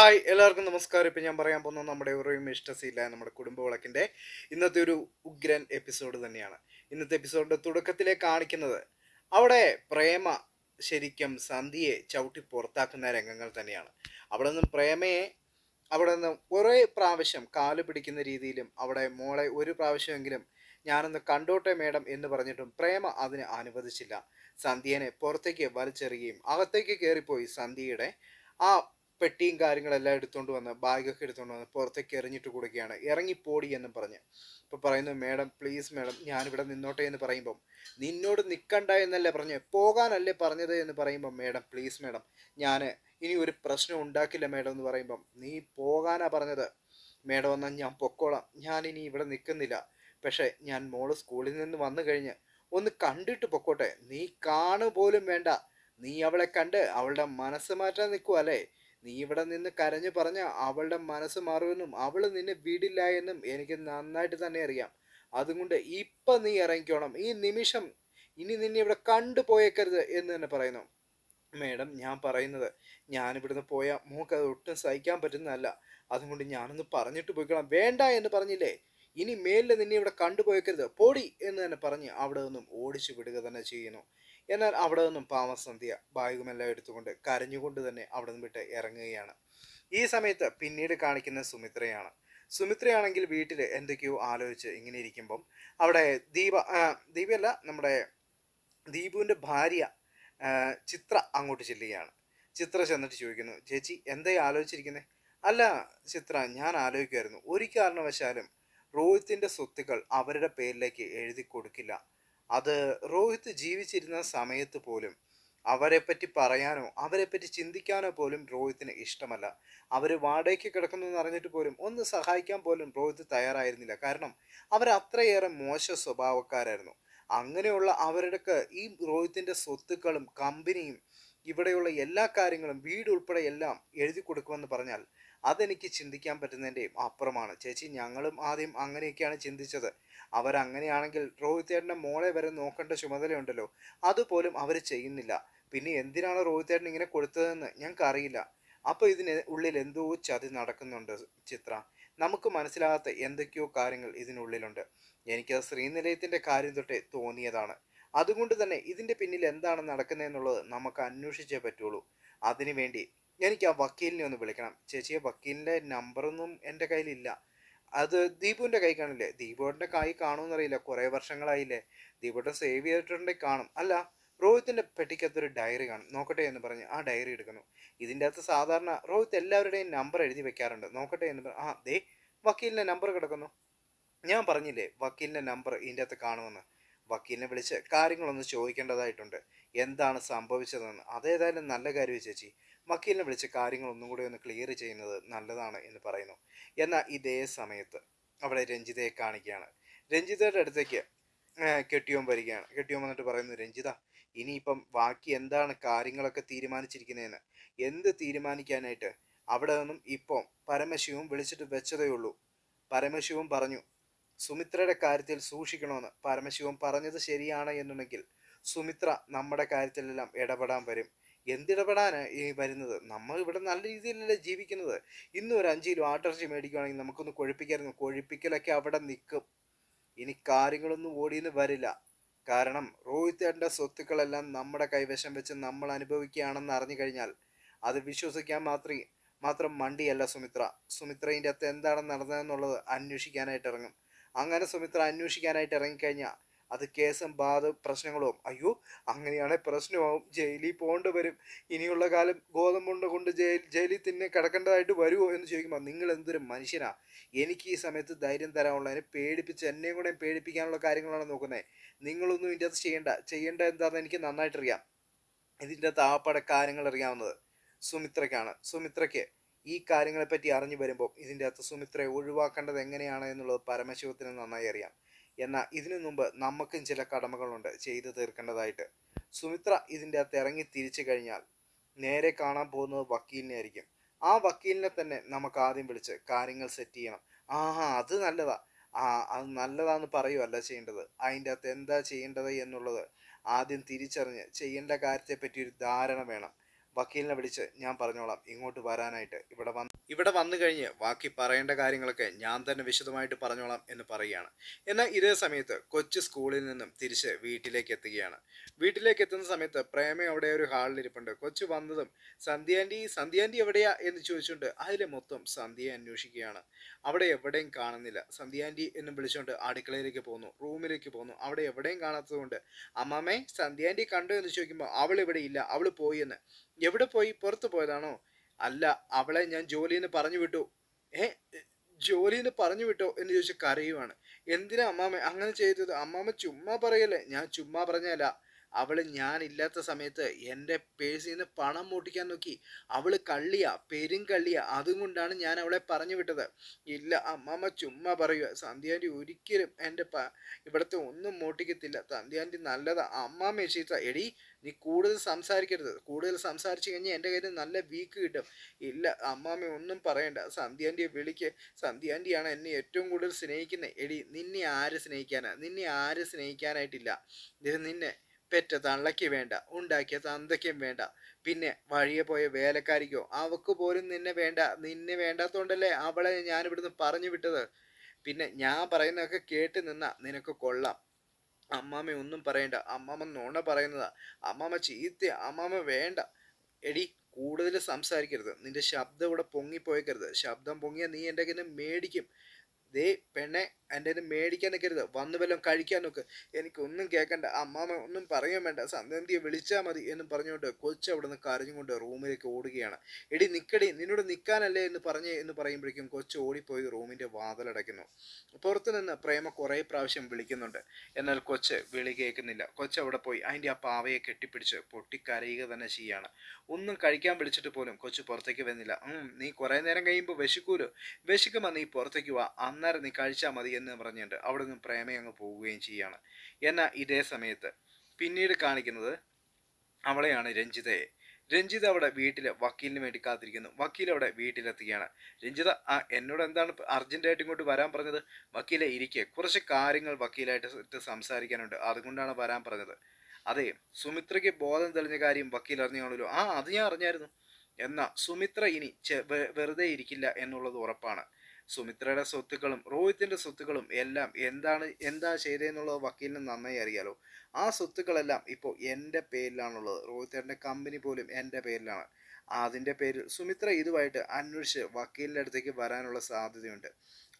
hi എല്ലാവർക്കും നമസ്കാരം ഇപ്പം ഞാൻ പറയാൻ പോകുന്നത് നമ്മുടെ ഒരു ഇഷ്ടസില്ല നമ്മുടെ കുടുംബ വിളക്കിൻ്റെ ഇന്നത്തെ ഒരു ഉഗ്രൻ എപ്പിസോഡ് തന്നെയാണ് ഇന്നത്തെ എപ്പിസോഡിൻ്റെ തുടക്കത്തിലെ കാണിക്കുന്നത് അവിടെ പ്രേമ ശരിക്കും സന്ധ്യയെ ചവിട്ടി പുറത്താക്കുന്ന രംഗങ്ങൾ തന്നെയാണ് അവിടെ നിന്നും പ്രേമയെ അവിടെ നിന്ന് ഒരേ പ്രാവശ്യം കാല് പിടിക്കുന്ന രീതിയിലും അവിടെ മോളെ ഒരു പ്രാവശ്യമെങ്കിലും ഞാനൊന്ന് കണ്ടോട്ടെ മേഡം എന്ന് പറഞ്ഞിട്ടും പ്രേമ അതിന് അനുവദിച്ചില്ല സന്ധ്യനെ പുറത്തേക്ക് വലിച്ചെറിയുകയും അകത്തേക്ക് കയറിപ്പോയി സന്ധ്യയുടെ ആ പെട്ടിയും കാര്യങ്ങളെല്ലാം എടുത്തുകൊണ്ട് വന്ന് ബാഗൊക്കെ എടുത്തുകൊണ്ട് വന്ന് പുറത്തേക്ക് എറിഞ്ഞിട്ട് കൊടുക്കുകയാണ് ഇറങ്ങിപ്പോടി എന്ന് പറഞ്ഞ് അപ്പോൾ പറയുന്നു മേഡം പ്ലീസ് മേഡം ഞാനിവിടെ നിന്നോട്ടെ എന്ന് പറയുമ്പം നിന്നോട് നിൽക്കണ്ട എന്നല്ലേ പറഞ്ഞു പോകാനല്ലേ പറഞ്ഞത് എന്ന് പറയുമ്പം മേഡം പ്ലീസ് മേഡം ഞാൻ ഇനി ഒരു പ്രശ്നം ഉണ്ടാക്കില്ല മേഡം എന്ന് പറയുമ്പം നീ പോകാനാ പറഞ്ഞത് മേഡം എന്നാൽ ഞാൻ പൊക്കോളാം ഞാൻ ഇനി ഇവിടെ നിൽക്കുന്നില്ല പക്ഷേ ഞാൻ മോള് സ്കൂളിൽ നിന്ന് വന്നു കഴിഞ്ഞ് ഒന്ന് കണ്ടിട്ട് പൊക്കോട്ടെ നീ കാണു പോലും വേണ്ട നീ അവളെ കണ്ട് അവളുടെ മനസ്സ് മാറ്റാൻ അല്ലേ നീ ഇവിടെ നിന്ന് കരഞ്ഞു പറഞ്ഞ അവളുടെ മനസ്സ് മാറുമെന്നും അവൾ നിന്നെ വിടില്ല എന്നും എനിക്ക് നന്നായിട്ട് തന്നെ അറിയാം അതുകൊണ്ട് ഇപ്പം നീ ഇറങ്ങിക്കോണം ഈ നിമിഷം ഇനി നിന്നെ ഇവിടെ കണ്ടുപോയേക്കരുത് എന്ന് തന്നെ പറയുന്നു മേഡം ഞാൻ പറയുന്നത് ഞാനിവിടുന്ന് പോയാൽ മോക്ക് അത് ഒട്ടും സഹിക്കാൻ പറ്റുന്നതല്ല അതുകൊണ്ട് ഞാനൊന്ന് പറഞ്ഞിട്ട് പോയിക്കോളാം വേണ്ട എന്ന് പറഞ്ഞില്ലേ ഇനി മേലിൽ നിന്നെ ഇവിടെ കണ്ടുപോയേക്കരുത് പോടി എന്ന് തന്നെ പറഞ്ഞ് അവിടെ നിന്നും ഓടിച്ചു വിടുക തന്നെ ചെയ്യുന്നു എന്നാൽ അവിടെ നിന്നും പാമസന്ധ്യ ബാഗുമെല്ലാം എടുത്തുകൊണ്ട് കരഞ്ഞുകൊണ്ട് തന്നെ അവിടെ നിന്ന് വിട്ട് ഇറങ്ങുകയാണ് ഈ സമയത്ത് പിന്നീട് കാണിക്കുന്ന സുമിത്രയാണ് സുമിത്രയാണെങ്കിൽ വീട്ടിൽ എന്തൊക്കെയോ ആലോചിച്ച് ഇങ്ങനെ ഇരിക്കുമ്പം അവിടെ ദീപ ദീപയല്ല നമ്മുടെ ദീപുവിൻ്റെ ഭാര്യ ചിത്ര അങ്ങോട്ട് ചെല്ലുകയാണ് ചിത്ര ചെന്നിട്ട് ചോദിക്കുന്നു ചേച്ചി എന്തായി ആലോചിച്ചിരിക്കുന്നത് അല്ല ചിത്ര ഞാൻ ആലോചിക്കുമായിരുന്നു ഒരു കാരണവശാലും റോഹിത്തിൻ്റെ സ്വത്തുക്കൾ അവരുടെ പേരിലേക്ക് എഴുതി കൊടുക്കില്ല അത് രോഹിത് ജീവിച്ചിരുന്ന സമയത്ത് പോലും അവരെപ്പറ്റി പറയാനോ അവരെപ്പറ്റി ചിന്തിക്കാനോ പോലും രോഹിത്തിന് ഇഷ്ടമല്ല അവർ വാടകയ്ക്ക് കിടക്കുന്നു എന്ന് അറിഞ്ഞിട്ട് പോലും ഒന്ന് സഹായിക്കാൻ പോലും രോഹിത് തയ്യാറായിരുന്നില്ല കാരണം അവർ അത്രയേറെ മോശ സ്വഭാവക്കാരായിരുന്നു അങ്ങനെയുള്ള അവരുടെ ഈ രോഹിത്തിൻ്റെ സ്വത്തുക്കളും കമ്പനിയും ഇവിടെയുള്ള എല്ലാ കാര്യങ്ങളും വീട് ഉൾപ്പെടെ എല്ലാം എഴുതി കൊടുക്കുമെന്ന് പറഞ്ഞാൽ അതെനിക്ക് ചിന്തിക്കാൻ പറ്റുന്നതിൻ്റെയും അപ്പുറമാണ് ചേച്ചി ഞങ്ങളും ആദ്യം അങ്ങനെയൊക്കെയാണ് ചിന്തിച്ചത് അവരങ്ങനെയാണെങ്കിൽ രോഹിത് ചേട്ടൻ്റെ മോളെ വരെ നോക്കേണ്ട ചുമതലയുണ്ടല്ലോ അതുപോലും അവർ ചെയ്യുന്നില്ല പിന്നെ എന്തിനാണ് രോഹിത് ചേട്ടൻ ഇങ്ങനെ കൊടുത്തതെന്ന് ഞങ്ങൾക്കറിയില്ല അപ്പോൾ ഇതിന് ഉള്ളിൽ എന്തോ ചതി നടക്കുന്നുണ്ട് ചിത്ര നമുക്ക് മനസ്സിലാകാത്ത എന്തൊക്കെയോ കാര്യങ്ങൾ ഇതിനുള്ളിലുണ്ട് എനിക്കത് ശ്രീനിലയത്തിൻ്റെ കാര്യം തൊട്ടേ തോന്നിയതാണ് അതുകൊണ്ട് തന്നെ ഇതിൻ്റെ പിന്നിൽ എന്താണ് നടക്കുന്നതെന്നുള്ളത് നമുക്ക് അന്വേഷിച്ചേ പറ്റുള്ളൂ അതിനുവേണ്ടി എനിക്ക് ആ വക്കീലിനെ ഒന്ന് വിളിക്കണം ചേച്ചി വക്കീലിൻ്റെ നമ്പറൊന്നും എൻ്റെ കയ്യിലില്ല അത് ദീപുവിൻ്റെ കൈ കാണില്ലേ ദീപുവിൻ്റെ കൈ കാണുമെന്നറിയില്ല കുറേ വർഷങ്ങളായില്ലേ ദീപുവിൻ്റെ സേവ് ചെയ്തിട്ടുണ്ടെങ്കിൽ കാണും അല്ല രോഹിത്തിൻ്റെ പെട്ടിക്കകത്തൊരു ഡയറി കാണും നോക്കട്ടെ എന്ന് പറഞ്ഞ് ആ ഡയറി എടുക്കുന്നു ഇതിൻ്റെ അകത്ത് സാധാരണ രോഹിത്ത് എല്ലാവരുടെയും നമ്പർ എഴുതി വെക്കാറുണ്ട് നോക്കട്ടെ എന്ന് പറഞ്ഞു ആ ദേ വക്കീലിൻ്റെ നമ്പർ കിടക്കുന്നു ഞാൻ പറഞ്ഞില്ലേ വക്കീലിൻ്റെ നമ്പർ ഇതിൻ്റെ അകത്ത് കാണുമെന്ന് വക്കീലിനെ വിളിച്ച് കാര്യങ്ങളൊന്ന് ചോദിക്കേണ്ടതായിട്ടുണ്ട് എന്താണ് സംഭവിച്ചതെന്ന് അതേതായാലും നല്ല കാര്യം ചേച്ചി വക്കീലിനെ വിളിച്ച് കാര്യങ്ങൾ ഒന്നും കൂടി ഒന്ന് ക്ലിയർ ചെയ്യുന്നത് നല്ലതാണ് എന്ന് പറയുന്നു എന്നാൽ ഇതേ സമയത്ത് അവിടെ രഞ്ജിതയെ കാണിക്കുകയാണ് രഞ്ജിതയുടെ അടുത്തേക്ക് കെട്ടിയോം വരികയാണ് കെട്ടിയോം വന്നിട്ട് പറയുന്നു രഞ്ജിത ഇനിയിപ്പം ബാക്കി എന്താണ് കാര്യങ്ങളൊക്കെ തീരുമാനിച്ചിരിക്കുന്നതെന്ന് എന്ത് തീരുമാനിക്കാനായിട്ട് അവിടെ നിന്നും ഇപ്പം പരമശിവം വിളിച്ചിട്ട് വെച്ചതേ ഉള്ളൂ പരമശിവം പറഞ്ഞു സുമിത്രയുടെ കാര്യത്തിൽ സൂക്ഷിക്കണമെന്ന് പരമശിവം പറഞ്ഞത് ശരിയാണ് എന്നുണ്ടെങ്കിൽ സുമിത്ര നമ്മുടെ കാര്യത്തിലെല്ലാം ഇടപെടാൻ വരും എന്തിടപെടാൻ ഈ വരുന്നത് നമ്മൾ ഇവിടെ നല്ല രീതിയിലല്ലേ ജീവിക്കുന്നത് ഇന്നും ഒരു അഞ്ച് കിലോ ആട്ടിറച്ചി മേടിക്കുകയാണെങ്കിൽ നമുക്കൊന്ന് കൊഴിപ്പിക്കായിരുന്നു കൊഴിപ്പിക്കലൊക്കെ അവിടെ നിൽക്കും ഇനി കാര്യങ്ങളൊന്നും ഓടിയെന്ന് വരില്ല കാരണം റോഹിത്തേട്ടൻ്റെ സ്വത്തുക്കളെല്ലാം നമ്മുടെ കൈവശം വെച്ച് നമ്മൾ അനുഭവിക്കുകയാണെന്ന് അറിഞ്ഞു കഴിഞ്ഞാൽ അത് വിശ്വസിക്കാൻ മാത്രം മാത്രം മണ്ടിയല്ല സുമിത്ര സുമിത്രയിൻ്റെ അത് എന്താണ് നടന്നതെന്നുള്ളത് അന്വേഷിക്കാനായിട്ട് ഇറങ്ങും അങ്ങനെ സുമിത്ര അന്വേഷിക്കാനായിട്ട് ഇറങ്ങിക്കഴിഞ്ഞാൽ അത് കേസും ബാധ പ്രശ്നങ്ങളും അയ്യോ അങ്ങനെയാണെ പ്രശ്നമാവും ജയിലിൽ പോകേണ്ടി വരും ഇനിയുള്ള കാലം ഗോതമ്പുണ്ട കൊണ്ട് ജയിൽ ജയിലിൽ തന്നെ കിടക്കേണ്ടതായിട്ട് വരുമോ എന്ന് ചോദിക്കുമ്പോൾ നിങ്ങൾ എന്തൊരു മനുഷ്യനാ എനിക്ക് ഈ സമയത്ത് ധൈര്യം തരാനുള്ളതിന് പേടിപ്പിച്ച് എന്നെയും കൂടെ പേടിപ്പിക്കാനുള്ള കാര്യങ്ങളാണ് നോക്കുന്നത് നിങ്ങളൊന്നും ഇതിൻ്റെ അത് ചെയ്യേണ്ട ചെയ്യേണ്ട എന്താണെന്ന് എനിക്ക് നന്നായിട്ടറിയാം ഇതിൻ്റെ അകത്ത് ആപ്പാടെ കാര്യങ്ങൾ അറിയാവുന്നത് സുമിത്രയ്ക്കാണ് സുമിത്രയ്ക്ക് ഈ കാര്യങ്ങളെപ്പറ്റി അറിഞ്ഞു വരുമ്പോൾ ഇതിൻ്റെ അകത്ത് സുമിത്രയെ ഒഴിവാക്കേണ്ടത് എങ്ങനെയാണ് എന്നുള്ളത് പരമശിവത്തിന് നന്നായി അറിയാം എന്നാൽ ഇതിനു മുമ്പ് നമുക്കും ചില കടമകളുണ്ട് ചെയ്തു തീർക്കേണ്ടതായിട്ട് സുമിത്ര ഇതിൻ്റെ അകത്ത് ഇറങ്ങി തിരിച്ചു കഴിഞ്ഞാൽ നേരെ കാണാൻ പോകുന്നത് വക്കീലിനെ ആയിരിക്കും ആ വക്കീലിനെ തന്നെ നമുക്ക് ആദ്യം വിളിച്ച് കാര്യങ്ങൾ സെറ്റ് ചെയ്യണം ആഹാ അത് നല്ലതാ ആ അത് നല്ലതാന്ന് പറയുമല്ല ചെയ്യേണ്ടത് അതിൻ്റെ അകത്ത് എന്താ ചെയ്യേണ്ടത് എന്നുള്ളത് ആദ്യം തിരിച്ചറിഞ്ഞ് ചെയ്യേണ്ട കാര്യത്തെപ്പറ്റി ഒരു ധാരണ വേണം വക്കീലിനെ വിളിച്ച് ഞാൻ പറഞ്ഞോളാം ഇങ്ങോട്ട് വരാനായിട്ട് ഇവിടെ വന്ന് ഇവിടെ വന്നു കഴിഞ്ഞ് ബാക്കി പറയേണ്ട കാര്യങ്ങളൊക്കെ ഞാൻ തന്നെ വിശദമായിട്ട് പറഞ്ഞോളാം എന്ന് പറയുകയാണ് എന്നാൽ ഇതേ സമയത്ത് കൊച്ചു സ്കൂളിൽ നിന്നും തിരിച്ച് വീട്ടിലേക്ക് എത്തുകയാണ് വീട്ടിലേക്ക് എത്തുന്ന സമയത്ത് പ്രേമ അവിടെ ഒരു ഹാളിൽ ഇരിപ്പുണ്ട് കൊച്ചു വന്നതും സന്ധ്യാൻ്റെ സന്ധ്യാൻ്റെ എവിടെയാ എന്ന് ചോദിച്ചുകൊണ്ട് അതിലെ മൊത്തം സന്ധ്യയെ അന്വേഷിക്കുകയാണ് അവിടെ എവിടെയും കാണുന്നില്ല സന്ധ്യാൻ്റെ എന്നും വിളിച്ചുകൊണ്ട് അടുക്കളയിലേക്ക് പോകുന്നു റൂമിലേക്ക് പോകുന്നു അവിടെ എവിടെയും കാണാത്തതുകൊണ്ട് അമ്മാമ്മേ സന്ധ്യാൻ്റെ കണ്ടോ എന്ന് ചോദിക്കുമ്പോൾ അവൾ ഇവിടെ ഇല്ല അവൾ പോയി എന്ന് എവിടെ പോയി പുറത്ത് പോയതാണോ അല്ല അവളെ ഞാൻ ജോലിയിൽ പറഞ്ഞു വിട്ടു ഏ ജോലിയിൽ പറഞ്ഞു വിട്ടോ എന്ന് ചോദിച്ച് കരയുവാണ് എന്തിനാ അമ്മാമ്മ അങ്ങനെ ചെയ്തത് അമ്മാമ്മ ചുമ്മാ പറയല്ലേ ഞാൻ ചുമ്മാ പറഞ്ഞല്ല അവള് ഇല്ലാത്ത സമയത്ത് എൻ്റെ പേഴ്സിൽ നിന്ന് പണം മൂട്ടിക്കാൻ നോക്കി അവള് കള്ളിയാ പെരും കള്ളിയാ അതും കൊണ്ടാണ് ഞാൻ അവളെ പറഞ്ഞു വിട്ടത് ഇല്ല അമ്മാമ്മ ചുമ്മാ പറയുക സന്ധ്യാൻ്റെ ഒരിക്കലും എൻ്റെ പ ഇവിടുത്തെ ഒന്നും മൂട്ടിക്കത്തില്ല സന്ധ്യാൻ്റെ നല്ലതാ അമ്മാമ്മയെ ചീത്ത എടി നീ കൂടുതൽ സംസാരിക്കരുത് കൂടുതൽ സംസാരിച്ചു കഴിഞ്ഞാൽ എൻ്റെ കയ്യിൽ നല്ല വീക്ക് കിട്ടും ഇല്ല അമ്മാമ്മ ഒന്നും പറയണ്ട സന്ധ്യാൻ്റെ വിളിക്ക് സന്ധ്യാൻ്റെയാണ് എന്നെ ഏറ്റവും കൂടുതൽ സ്നേഹിക്കുന്നത് എടി നിന്നെ ആര് സ്നേഹിക്കാനാ നിന്നെ ആര് സ്നേഹിക്കാനായിട്ടില്ല നിന്നെ പെറ്റ തള്ളയ്ക്ക് വേണ്ട ഉണ്ടാക്കിയ തന്തയ്ക്കും വേണ്ട പിന്നെ വഴിയെ പോയ വേലക്കാരിക്കോ അവക്ക് പോലും നിന്നെ വേണ്ട നിന്നെ വേണ്ടാത്തോണ്ടല്ലേ അവളെ ഞാനിവിടുന്ന് പറഞ്ഞു വിട്ടത് പിന്നെ ഞാൻ പറയുന്നതൊക്കെ കേട്ട് നിന്നാ നിനക്ക് കൊള്ളാം അമ്മാമ്മ ഒന്നും പറയണ്ട അമ്മാമ്മ നോണ പറയുന്നതാ അമ്മാമ്മ ചീത്ത അമ്മാമ്മ വേണ്ട എടി കൂടുതൽ സംസാരിക്കരുത് നിന്റെ ശബ്ദം ഇവിടെ പൊങ്ങിപ്പോയക്കരുത് ശബ്ദം പൊങ്ങിയാൽ നീ എൻ്റെ കയ്യിൽ മേടിക്കും ദേ പെണ്ണെ എൻ്റെ ഇത് മേടിക്കാൻ നിൽക്കരുത് വന്നു വല്ലതും കഴിക്കാൻ നോക്ക് എനിക്കൊന്നും കേൾക്കണ്ട അമ്മാമ ഒന്നും പറയാൻ വേണ്ട സന്ധ്യയെ വിളിച്ചാൽ മതി എന്നും പറഞ്ഞുകൊണ്ട് കൊച്ചു അവിടെ നിന്ന് കരഞ്ഞുകൊണ്ട് റൂമിലേക്ക് ഓടുകയാണ് എടി നിൽക്കടി നിന്നോട് നിൽക്കാനല്ലേ എന്ന് പറഞ്ഞേ എന്ന് പറയുമ്പോഴേക്കും കൊച്ചു ഓടിപ്പോയി റൂമിൻ്റെ വാതിലടയ്ക്കുന്നു പുറത്തു നിന്ന് പ്രേമ കുറേ പ്രാവശ്യം വിളിക്കുന്നുണ്ട് എന്നാൽ കൊച്ച് വിളി കേൾക്കുന്നില്ല കൊച്ച് അവിടെ പോയി അതിൻ്റെ ആ പാവയെ കെട്ടിപ്പിടിച്ച് പൊട്ടിക്കരയുക തന്നെ ചെയ്യാണ് ഒന്നും കഴിക്കാൻ വിളിച്ചിട്ട് പോലും കൊച്ചു പുറത്തേക്ക് വന്നില്ല നീ കുറേ നേരം കഴിയുമ്പോൾ വിശക്കൂലോ വിശക്കുമ്പോൾ നീ പുറത്തേക്ക് വാ അന്ന് അന്നേരം നീ കഴിച്ചാൽ മതി എന്ന് പറഞ്ഞിട്ട് അവിടെ നിന്ന് പ്രേമയെ അങ്ങ് പോവുകയും ചെയ്യുകയാണ് എന്നാൽ ഇതേ സമയത്ത് പിന്നീട് കാണിക്കുന്നത് അവളെയാണ് രഞ്ജിതയെ രഞ്ജിത അവിടെ വീട്ടിൽ വക്കീലിന് വേണ്ടി കാത്തിരിക്കുന്നു വക്കീൽ അവിടെ വീട്ടിലെത്തുകയാണ് രഞ്ജിത ആ എന്നോട് എന്താണ് അർജൻറ്റായിട്ട് ഇങ്ങോട്ട് വരാൻ പറഞ്ഞത് വക്കീലെ ഇരിക്കെ കുറച്ച് കാര്യങ്ങൾ വക്കീലായിട്ട് സംസാരിക്കാനുണ്ട് അതുകൊണ്ടാണ് വരാൻ പറഞ്ഞത് അതെ സുമിത്രയ്ക്ക് ബോധം തെളിഞ്ഞ കാര്യം വക്കീൽ അറിഞ്ഞാണല്ലോ ആ അത് ഞാൻ അറിഞ്ഞായിരുന്നു എന്നാൽ സുമിത്ര ഇനി വെറുതെ ഇരിക്കില്ല എന്നുള്ളത് ഉറപ്പാണ് സുമിത്രയുടെ സ്വത്തുക്കളും രോഹിത്തിൻ്റെ സ്വത്തുക്കളും എല്ലാം എന്താണ് എന്താ ചെയ്തതെന്നുള്ളത് വക്കീലിന് നന്നായി അറിയാലോ ആ സ്വത്തുക്കളെല്ലാം ഇപ്പോൾ എൻ്റെ പേരിലാണുള്ളത് രോഹിത്തേട്ടൻ്റെ കമ്പനി പോലും എൻ്റെ പേരിലാണ് അതിൻ്റെ പേരിൽ സുമിത്ര ഇതുമായിട്ട് അന്വേഷിച്ച് വക്കീലിൻ്റെ അടുത്തേക്ക് വരാനുള്ള സാധ്യതയുണ്ട്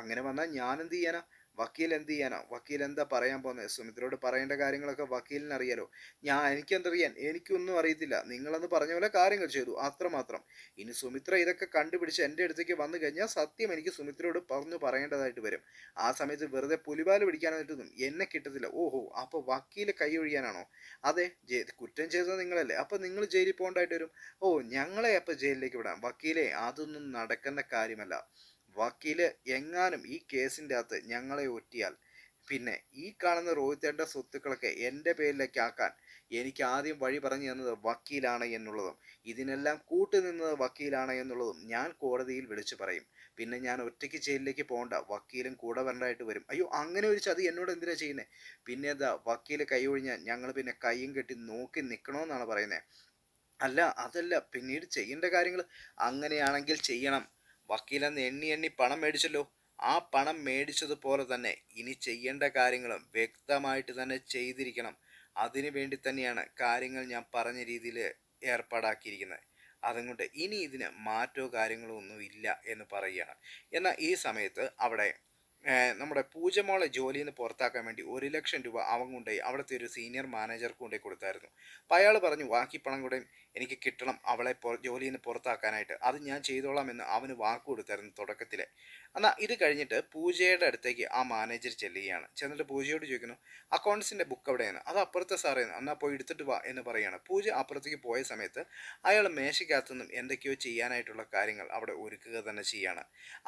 അങ്ങനെ വന്നാൽ ഞാൻ എന്ത് ചെയ്യാനാ വക്കീൽ എന്ത് ചെയ്യാനാ വക്കീൽ എന്താ പറയാൻ പോകുന്നത് സുമിത്രയോട് പറയേണ്ട കാര്യങ്ങളൊക്കെ വക്കീലിന് അറിയാലോ ഞാൻ എനിക്കെന്തറിയാൻ എനിക്കൊന്നും അറിയത്തില്ല നിങ്ങളെന്ന് പറഞ്ഞ പോലെ കാര്യങ്ങൾ ചെയ്തു അത്രമാത്രം ഇനി സുമിത്ര ഇതൊക്കെ കണ്ടുപിടിച്ച് എൻ്റെ അടുത്തേക്ക് വന്നു കഴിഞ്ഞാൽ സത്യം എനിക്ക് സുമിത്രയോട് പറഞ്ഞു പറയേണ്ടതായിട്ട് വരും ആ സമയത്ത് വെറുതെ പുലിപാൽ പിടിക്കാനായിട്ടൊന്നും എന്നെ കിട്ടത്തില്ല ഓഹോ അപ്പോൾ വക്കീൽ കൈയൊഴിയാനാണോ അതെ കുറ്റം ചെയ്തത് നിങ്ങളല്ലേ അപ്പോൾ നിങ്ങൾ ജയിലിൽ പോകേണ്ടതായിട്ട് വരും ഓ ഞങ്ങളെ അപ്പോൾ ജയിലിലേക്ക് വിടാം വക്കീലെ അതൊന്നും നടക്കുന്ന കാര്യമല്ല വക്കീല് എങ്ങാനും ഈ കേസിൻ്റെ അകത്ത് ഞങ്ങളെ ഒറ്റിയാൽ പിന്നെ ഈ കാണുന്ന റോഹിത്തേട്ട സ്വത്തുക്കളൊക്കെ എൻ്റെ പേരിലേക്ക് ആക്കാൻ എനിക്ക് ആദ്യം വഴി പറഞ്ഞു തന്നത് വക്കീലാണ് എന്നുള്ളതും ഇതിനെല്ലാം കൂട്ടുനിന്നത് വക്കീലാണ് എന്നുള്ളതും ഞാൻ കോടതിയിൽ വിളിച്ചു പറയും പിന്നെ ഞാൻ ഒറ്റയ്ക്ക് ജയിലിലേക്ക് പോകണ്ട വക്കീലും കൂടെ വരണ്ടായിട്ട് വരും അയ്യോ അങ്ങനെ ഒരു ചതി എന്നോട് എന്തിനാ ചെയ്യുന്നത് പിന്നെ എന്താ വക്കീൽ കൈ ഒഴിഞ്ഞാൽ ഞങ്ങൾ പിന്നെ കൈയും കെട്ടി നോക്കി നിൽക്കണമെന്നാണ് പറയുന്നത് അല്ല അതല്ല പിന്നീട് ചെയ്യേണ്ട കാര്യങ്ങൾ അങ്ങനെയാണെങ്കിൽ ചെയ്യണം വക്കീലെന്ന് എണ്ണി എണ്ണി പണം മേടിച്ചല്ലോ ആ പണം മേടിച്ചതുപോലെ തന്നെ ഇനി ചെയ്യേണ്ട കാര്യങ്ങളും വ്യക്തമായിട്ട് തന്നെ ചെയ്തിരിക്കണം അതിനു വേണ്ടി തന്നെയാണ് കാര്യങ്ങൾ ഞാൻ പറഞ്ഞ രീതിയിൽ ഏർപ്പാടാക്കിയിരിക്കുന്നത് അതുകൊണ്ട് ഇനി ഇതിന് മാറ്റോ കാര്യങ്ങളോ ഒന്നും ഇല്ല എന്ന് പറയുകയാണ് എന്നാൽ ഈ സമയത്ത് അവിടെ നമ്മുടെ പൂജമോളെ ജോലിയിൽ നിന്ന് പുറത്താക്കാൻ വേണ്ടി ഒരു ലക്ഷം രൂപ അവൻ കൊണ്ടുപോയി അവിടുത്തെ ഒരു സീനിയർ മാനേജർക്ക് കൊണ്ടുപോയി കൊടുത്തായിരുന്നു അപ്പോൾ അയാൾ പറഞ്ഞു ബാക്കി പണം കൂടെ എനിക്ക് കിട്ടണം അവളെ ജോലിയിൽ നിന്ന് പുറത്താക്കാനായിട്ട് അത് ഞാൻ ചെയ്തോളാം എന്ന് അവന് വാക്ക് കൊടുത്തായിരുന്നു തുടക്കത്തിലെ എന്നാൽ ഇത് കഴിഞ്ഞിട്ട് പൂജയുടെ അടുത്തേക്ക് ആ മാനേജർ ചെല്ലുകയാണ് ചെന്നിട്ട് പൂജയോട് ചോദിക്കുന്നു അക്കൗണ്ട്സിൻ്റെ ബുക്ക് എവിടെയാണ് അത് അപ്പുറത്തെ സാറേന്ന് എന്നാൽ പോയി എടുത്തിട്ട് വാ എന്ന് പറയുകയാണ് പൂജ അപ്പുറത്തേക്ക് പോയ സമയത്ത് അയാൾ മേശയ്ക്കകത്തു നിന്നും എന്തൊക്കെയോ ചെയ്യാനായിട്ടുള്ള കാര്യങ്ങൾ അവിടെ ഒരുക്കുക തന്നെ ചെയ്യുകയാണ്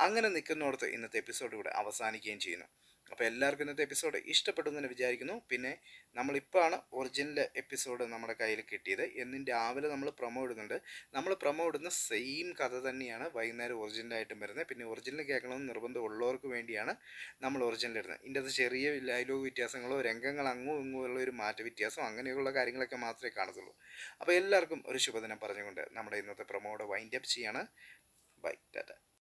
അങ്ങനെ നിൽക്കുന്നിടത്ത് ഇന്നത്തെ എപ്പിസോഡ് ഇവിടെ അവസാനിക്കുകയും ചെയ്യുന്നു അപ്പോൾ എല്ലാവർക്കും ഇന്നത്തെ എപ്പിസോഡ് ഇഷ്ടപ്പെട്ടു എന്ന് വിചാരിക്കുന്നു പിന്നെ നമ്മളിപ്പോഴാണ് ഒറിജിനൽ എപ്പിസോഡ് നമ്മുടെ കയ്യിൽ കിട്ടിയത് എന്നും രാവിലെ നമ്മൾ പ്രൊമോ ഇടുന്നുണ്ട് നമ്മൾ പ്രൊമോ ഇടുന്ന സെയിം കഥ തന്നെയാണ് വൈകുന്നേരം ഒറിജിനലായിട്ടും വരുന്നത് പിന്നെ ഒറിജിനൽ കേൾക്കണമെന്ന് നിർബന്ധം ഉള്ളവർക്ക് വേണ്ടിയാണ് നമ്മൾ ഒറിജിനൽ ഇടുന്നത് ഇതിൻ്റെ അത് ചെറിയ ഡയലോഗ് വ്യത്യാസങ്ങളോ രംഗങ്ങൾ അങ്ങും ഇങ്ങോ ഉള്ള ഒരു മാറ്റ വ്യത്യാസം അങ്ങനെയുള്ള കാര്യങ്ങളൊക്കെ മാത്രമേ കാണത്തുള്ളൂ അപ്പോൾ എല്ലാവർക്കും ഒരു ശുഭദിനം പറഞ്ഞുകൊണ്ട് നമ്മുടെ ഇന്നത്തെ പ്രൊമോയുടെ വൈൻഡപ്പ് ചെയ്യാണ് ബൈ ടാറ്റ